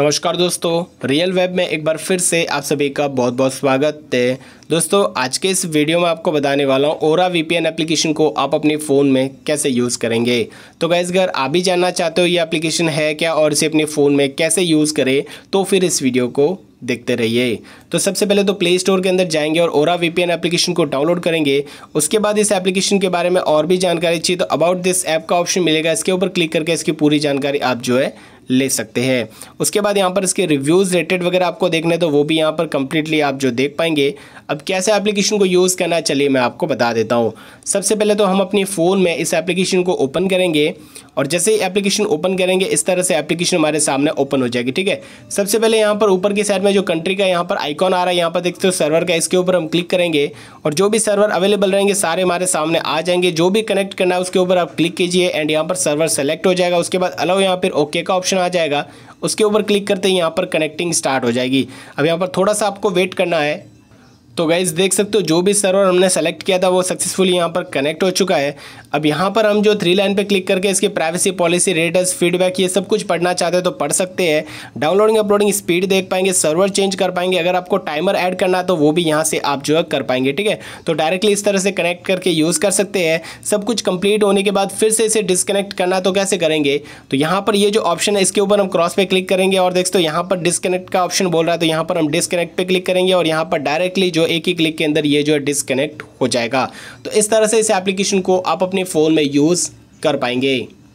नमस्कार दोस्तों real web में एक बार फिर से आप सभी का बहुत बहुत स्वागत है दोस्तों आज के इस वीडियो में आपको बताने वाला हूँ ओरा वीपीएन एप्लीकेशन को आप अपने फ़ोन में कैसे यूज़ करेंगे तो गैस अगर आप भी जानना चाहते हो ये एप्लीकेशन है क्या और इसे अपने फ़ोन में कैसे यूज़ करें तो फिर इस वीडियो को देखते रहिए तो सबसे पहले तो प्ले स्टोर के अंदर जाएंगे और ओरा वी एप्लीकेशन को डाउनलोड करेंगे उसके बाद इस एप्लीकेशन के बारे में और भी जानकारी चाहिए तो अबाउट दिस ऐप का ऑप्शन मिलेगा इसके ऊपर क्लिक करके इसकी पूरी जानकारी आप जो है ले सकते हैं उसके बाद यहाँ पर इसके रिव्यूज़ रेटेड वगैरह आपको देखने तो वो भी यहाँ पर कंप्लीटली आप जो देख पाएंगे अब कैसे एप्लीकेशन को यूज़ करना चलिए मैं आपको बता देता हूँ सबसे पहले तो हम अपने फ़ोन में इस एप्लीकेशन को ओपन करेंगे और जैसे ही एप्लीकेशन ओपन करेंगे इस तरह से एप्लीकेशन हमारे सामने ओपन हो जाएगी ठीक है सबसे पहले यहाँ पर ऊपर की साइड में जो कंट्री का यहाँ पर आइकॉन आ रहा है यहाँ पर देखते हो सर्वर का इसके ऊपर हम क्लिक करेंगे और जो भी सर्वर अवेलेबल रहेंगे सारे हमारे सामने आ जाएंगे जो भी कनेक्ट करना है उसके ऊपर आप क्लिक कीजिए एंड यहाँ पर सर्वर सेलेक्ट हो जाएगा उसके बाद अलाउ यहाँ पर ओके का ऑप्शन आ जाएगा उसके ऊपर क्लिक करते ही यहाँ पर कनेक्टिंग स्टार्ट हो जाएगी अब यहाँ पर थोड़ा सा आपको वेट करना है तो गाइज़ देख सकते हो जो भी सर्वर हमने सेलेक्ट किया था वो सक्सेसफुली यहाँ पर कनेक्ट हो चुका है अब यहाँ पर हम जो थ्री लाइन पे क्लिक करके इसकी प्राइवेसी पॉलिसी रेटर्स फीडबैक ये सब कुछ पढ़ना चाहते हैं तो पढ़ सकते हैं डाउनलोडिंग अपलोडिंग स्पीड देख पाएंगे सर्वर चेंज कर पाएंगे अगर आपको टाइमर ऐड करना तो वो भी यहाँ से आप जो है कर पाएंगे ठीक है तो डायरेक्टली इस तरह से कनेक्ट करके यूज़ कर सकते हैं सब कुछ कंप्लीट होने के बाद फिर से इसे डिसकनेक्ट करना तो कैसे करेंगे तो यहाँ पर ये जो ऑप्शन है इसके ऊपर हम क्रॉस पे क्लिक करेंगे और देखते हो यहाँ पर डिसकनेक्ट का ऑप्शन बोल रहा है तो यहाँ पर हम डिसकनेक्ट पर क्लिक करेंगे और यहाँ पर डायरेक्टली जो एक ही क्लिक के अंदर ये जो है डिसकनेक्ट हो जाएगा तो इस तरह से इस एप्लीकेशन को आप अपने फ़ोन में यूज़ कर पाएंगे